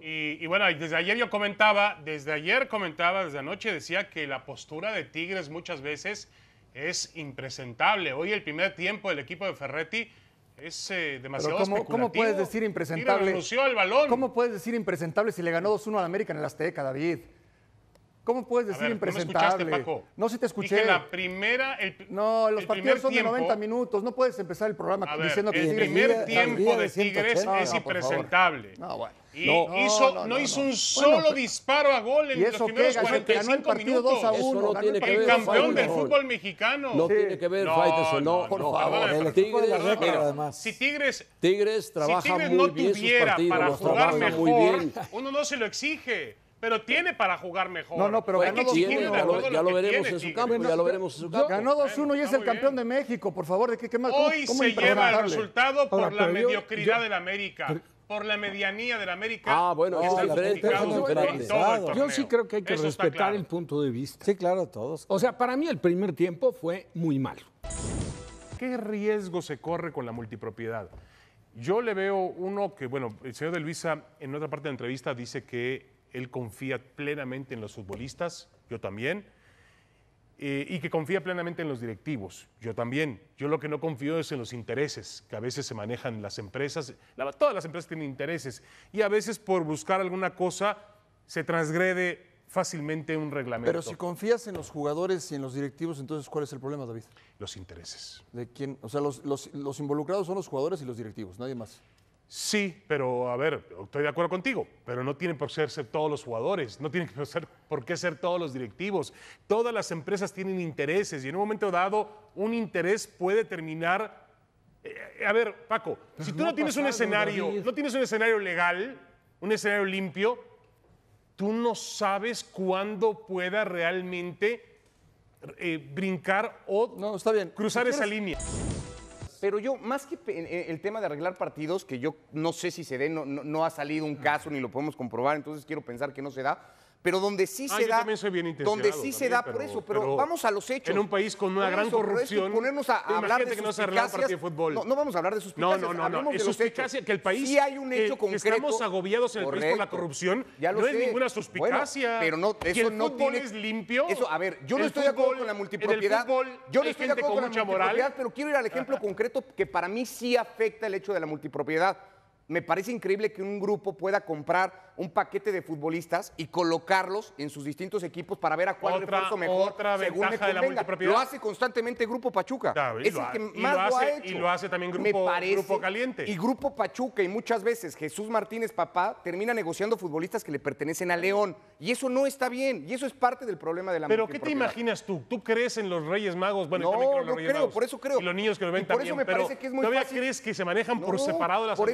Y, bueno, desde ayer yo comentaba, desde ayer comentaba, desde anoche decía que la postura de Tigres muchas veces es impresentable. Hoy el primer tiempo del equipo de Ferretti es eh, demasiado cómo, puedes decir impresentable? El balón. ¿Cómo puedes decir impresentable si le ganó 2-1 al América en el Azteca, David? ¿Cómo puedes decir impresentable? No, sé si te escuché. Dije la primera, no, los partidos son de 90 minutos. No puedes empezar el programa diciendo que el primer tiempo de, Tigres es impresentable. No, bueno. Y no, hizo, no, hizo un solo disparo a gol en los primeros 45 minutos. A 1, no tiene que el ver campeón del fútbol mexicano. No tiene que ver, Faitelson, no, por favor. El Tigres, además. Si Tigres, Tigres trabaja si Tigres no tuviera sus partidos, para jugar mejor, uno no se lo exige pero tiene para jugar mejor. No, no, pero pues, ganó 2-1. Ya, lo veremos en su campo, ya lo veremos en su Ganó 2-1 y es el campeón de México, por favor, ¿de qué, más? Hoy ¿cómo se lleva el resultado por la mediocridad de la del América. por la medianía del América. Ah, bueno, es diferente. yo sí creo que hay que respetar el punto de vista. Sí, claro, todos. O sea, para mí el primer tiempo fue muy malo. ¿Qué riesgo se corre con la multipropiedad? Yo le veo uno que, bueno, el señor de Luisa en otra parte de la entrevista dice que él confía plenamente en los futbolistas, yo también, eh, y que confía plenamente en los directivos, yo también. Yo lo que no confío es en los intereses que a veces se manejan las empresas, todas las empresas tienen intereses, y a veces por buscar alguna cosa se transgrede fácilmente un reglamento. Pero si confías en los jugadores y en los directivos, entonces ¿cuál es el problema, David? Los intereses. ¿De quién? O sea, los involucrados son los jugadores y los directivos, nadie más. Sí, pero a ver, estoy de acuerdo contigo, pero no tienen por qué ser todos los jugadores, no tienen por, ser, por qué ser todos los directivos. Todas las empresas tienen intereses y en un momento dado un interés puede terminar... Eh, a ver, Paco, pues si tú no, tienes un escenario, no tienes un escenario legal, un escenario limpio, tú no sabes cuándo pueda realmente eh, brincar o no, está bien. cruzar esa línea. Pero yo, más que el tema de arreglar partidos, que yo no sé si se dé, no, no, no ha salido un caso ni lo podemos comprobar, entonces quiero pensar que no se da, pero donde sí ah, se da. bien donde sí se da por eso, pero, vamos a los hechos. En un país con una gran corrupción. ponernos a hablar de que no se arregla partido de fútbol. No, vamos a hablar de suspicacias. No, no, no. no. que el país. Sí hay un hecho concreto. Estamos agobiados en el país por la corrupción. no hay es ninguna suspicacia. pero no, eso no tiene... es limpio. Eso, a ver, yo no estoy de acuerdo con la multipropiedad. yo no estoy de acuerdo con, la multipropiedad, pero quiero ir al ejemplo concreto que para mí sí afecta el hecho de la multipropiedad. Me parece increíble que un grupo pueda comprar un paquete de futbolistas y colocarlos en sus distintos equipos para ver a cuál otra, refuerzo mejor según el convenga. De lo hace constantemente Grupo Pachuca. es el que y más lo, hace, ha hecho. Y lo hace también Grupo, Caliente. Y Grupo Pachuca y muchas veces Jesús Martínez Papá termina negociando futbolistas que le pertenecen a León y eso no está bien y eso es parte del problema de la Pero ¿qué te imaginas tú? ¿Tú crees en los Reyes Magos? Bueno, no, los no creo, por eso creo. Y los niños que lo ven y por también, eso me parece que es muy ¿todavía crees que se manejan por separado las por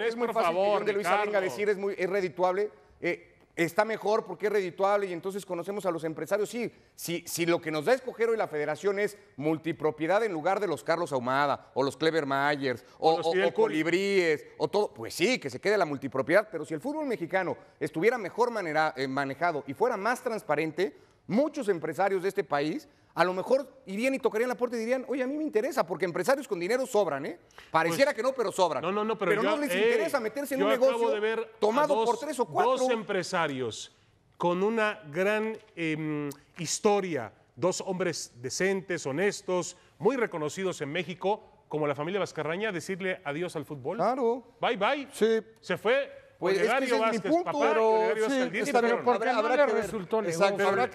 es muy fácil favor, que de Luisa a decir es muy redituable. Eh, está mejor porque es redituable y entonces conocemos a los empresarios. Sí, si, lo que nos da a escoger hoy la federación es multipropiedad en lugar de los Carlos Ahumada o los Clever Myers o, Colibríes o todo, pues sí, que se quede la multipropiedad, pero si el fútbol mexicano estuviera mejor manera, eh, manejado y fuera más transparente, muchos empresarios de este país a lo mejor irían y tocarían la puerta y dirían, oye, a mí me interesa, porque empresarios con dinero sobran, ¿eh? Pareciera pues, que no, pero sobran. No, pero, no les interesa meterse en un negocio de tomado por tres o cuatro. Dos empresarios con una gran em, historia, dos hombres decentes, honestos, muy reconocidos en México, como la familia Vascarraña, decirle adiós al fútbol. Claro. Bye, bye. Sí. Se fue pues es, que es mi punto, pero, sí, pero porque habrá, no le que resultó ver,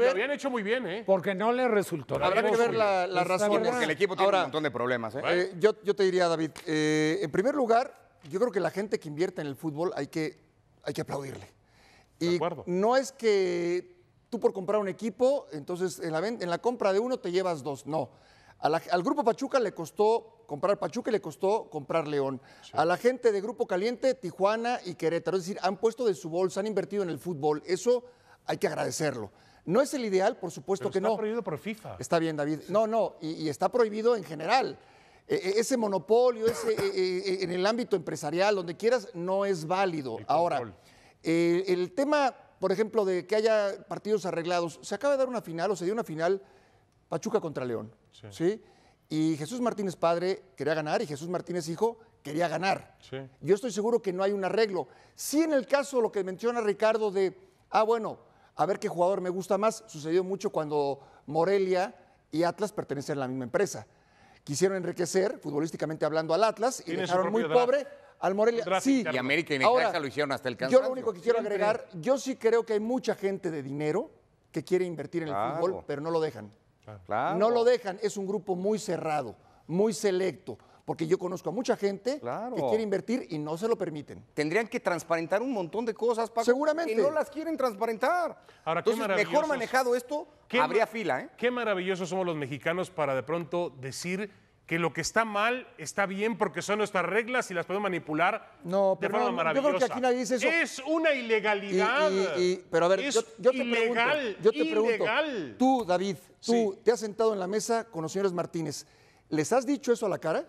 Lo habían hecho muy bien, ¿eh? Porque no le resultó Habrá que ver la, la razón. Porque el equipo tiene un montón de problemas, ¿eh? eh yo, te diría, David, eh, en primer lugar, yo creo que la gente que invierte en el fútbol hay que, hay que aplaudirle. Y no es que tú por comprar un equipo, entonces en la, en la compra de uno te llevas dos, no. al Grupo Pachuca le costó comprar Pachuca le costó comprar León. A la gente de Grupo Caliente, Tijuana y Querétaro. Es decir, han puesto de su bolsa, han invertido en el fútbol. Eso hay que agradecerlo. No es el ideal, por supuesto que no. Está prohibido por FIFA. Está bien, David. No, no, y, está prohibido en general. E, e, ese monopolio, e, en el ámbito empresarial, donde quieras, no es válido. Ahora, eh, el tema, por ejemplo, de que haya partidos arreglados, se acaba de dar una final o se dio una final Pachuca contra León. ¿sí? Y Jesús Martínez padre quería ganar y Jesús Martínez hijo quería ganar. Yo estoy seguro que no hay un arreglo. Sí en el caso lo que menciona Ricardo de, ah, bueno, a ver qué jugador me gusta más, sucedió mucho cuando Morelia y Atlas pertenecen a la misma empresa. Quisieron enriquecer, futbolísticamente hablando, al Atlas y dejaron muy pobre al Morelia. y América y Ahora, lo hicieron hasta el cansancio. Yo lo único que quiero agregar, yo sí creo que hay mucha gente de dinero que quiere invertir en el fútbol, pero no lo dejan. No lo dejan, es un grupo muy cerrado, muy selecto porque yo conozco a mucha gente que quiere invertir y no se lo permiten. Tendrían que transparentar un montón de cosas, para Seguramente. no las quieren transparentar. Ahora, Entonces, mejor manejado esto, habría fila. ¿eh? Qué maravillosos somos los mexicanos para de pronto decir que lo que está mal está bien porque son nuestras reglas y las podemos manipular no, de forma maravillosa. que aquí nadie dice eso. Es una ilegalidad. pero a ver, yo, te pregunto, tú, David, tú te has sentado en la mesa con los señores Martínez. ¿Les has dicho eso a la cara?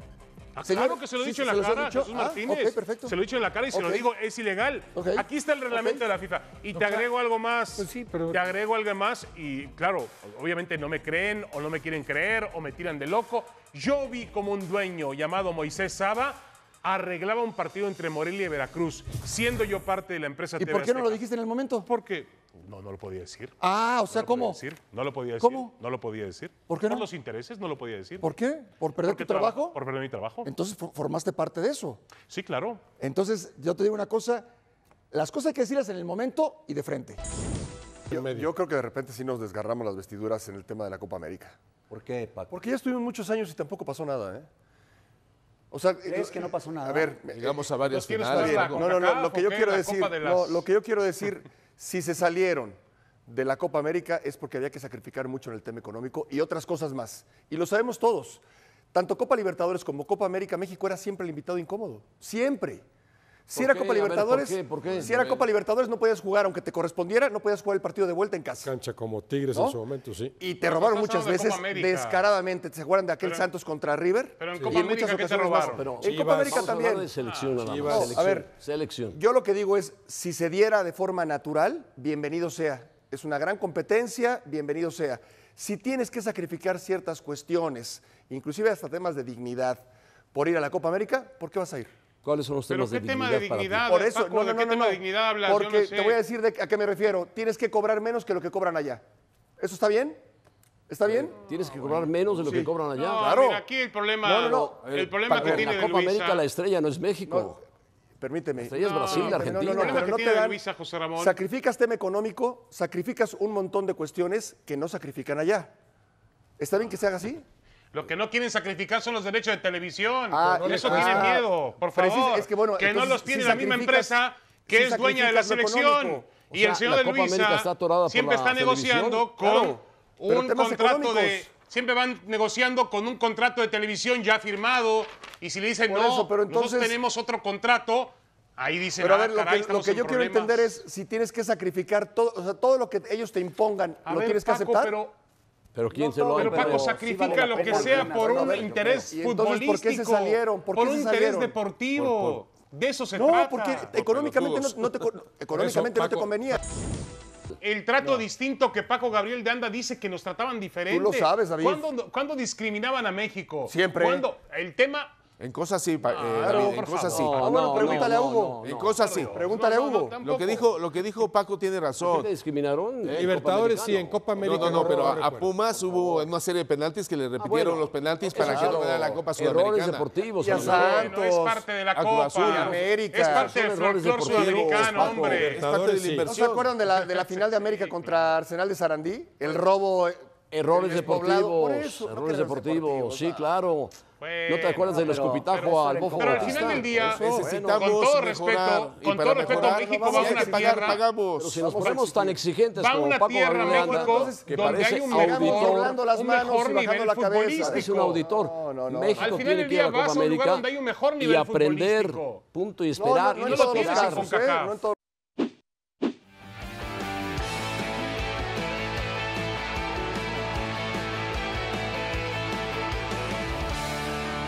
Ah, claro que se lo he dicho en la cara, Jesús ah, Martínez. Se lo he dicho en la cara y se lo digo, es ilegal. Aquí está el reglamento de la FIFA. Y te agrego algo más. Pues sí, pero... Te agrego algo más y, claro, obviamente no me creen o no me quieren creer o me tiran de loco. Yo vi como un dueño llamado Moisés Saba arreglaba un partido entre Morelia y Veracruz, siendo yo parte de la empresa ¿Y por qué no lo dijiste en el momento? Porque no, no lo podía decir. Ah, o sea, ¿cómo? no lo podía decir. ¿Cómo? No lo podía decir. ¿Por qué no? Por los intereses, no lo podía decir. ¿Por qué? ¿Por perder tu trabajo? Por perder mi trabajo. Entonces formaste parte de eso. Sí, claro. Entonces, yo te digo una cosa, las cosas hay que decirlas en el momento y de frente. Yo, yo creo que de repente sí nos desgarramos las vestiduras en el tema de la Copa América. ¿Por qué, Paco? Porque ya estuvimos muchos años y tampoco pasó nada, ¿eh? O sea, es que no pasó nada? A ver, llegamos eh, a varias finales. no, no, lo que yo quiero decir, no, lo que yo quiero decir, si se salieron de la Copa América es porque había que sacrificar mucho en el tema económico y otras cosas más. Y lo sabemos todos. Tanto Copa Libertadores como Copa América, México era siempre el invitado incómodo. Siempre. Si era Copa Libertadores, si era Copa Libertadores no podías jugar, aunque te correspondiera, no podías jugar el partido de vuelta en casa. Cancha como Tigres en su momento, sí. Y te robaron muchas veces descaradamente. ¿Se acuerdan de aquel Santos contra River? Pero en Copa muchas ocasiones robaron? Más, en Copa América también. a ver, selección. Yo lo que digo es, si se diera de forma natural, bienvenido sea. Es una gran competencia, bienvenido sea. Si tienes que sacrificar ciertas cuestiones, inclusive hasta temas de dignidad, por ir a la Copa América, ¿por qué vas a ir? ¿Cuáles son los temas de dignidad? Por eso, no, no, no, qué tema de dignidad Porque no te voy a decir de a qué me refiero. Tienes que cobrar menos que lo que cobran allá. ¿Eso está bien? ¿Está bien? Tienes que cobrar menos de lo que cobran allá. claro. Mira, aquí el problema, no, no, no. El problema que tiene la Copa América la estrella no es México. permíteme. La estrella es Brasil, la Argentina. No, no, no, pero te dan, Sacrificas tema económico, sacrificas un montón de cuestiones que no sacrifican allá. ¿Está bien que se haga así? Lo que no quieren sacrificar son los derechos de televisión. Ah, por eso tienen miedo, ah, por favor. que, no los tiene la misma empresa que es dueña de la selección. y el señor de Luisa siempre está negociando con un contrato de siempre van negociando con un contrato de televisión ya firmado y si le dicen no, entonces... nosotros tenemos otro contrato, ahí dicen, pero a ah, ver, lo, que, yo quiero entender es si tienes que sacrificar todo, o sea, todo lo que ellos te impongan, lo tienes que aceptar. Pero pero quién se lo Paco sacrifica lo que sea por un interés futbolístico. ¿Por qué se salieron? ¿Por, un interés deportivo. de eso se trata. Porque porque económicamente no, te, convenía. El trato distinto que Paco Gabriel de Anda dice que nos trataban diferente. Tú lo sabes, David. ¿Cuándo, discriminaban a México? Siempre. El tema en cosas sí, en cosas sí. pregúntale a Hugo. En cosas sí. Pregúntale a Hugo. Lo que dijo, lo que dijo Paco tiene razón. discriminaron? Libertadores sí, en Copa América. no, no, pero a, Pumas hubo una serie de penaltis que le ah, repitieron los penaltis para que no ganara la Copa Errores deportivos. Ya Santos. es parte de la Copa. Azul, América. Es parte del folclore sudamericano, hombre. Es parte de la ¿No se acuerdan de la, final de América contra Arsenal de Sarandí? El robo Errores deportivos, errores deportivos, sí, ah. claro. no te acuerdas del escupitajo al bofo. Pero al final del día, con todo respeto, con todo respeto, México va a pagar, Pagamos, si nos ponemos tan exigentes como una Paco tierra, que parece hay un mejor, las manos nivel la cabeza. Es un auditor. México al final del día vas a un hay un mejor nivel y aprender, punto y esperar. y ¿eh? no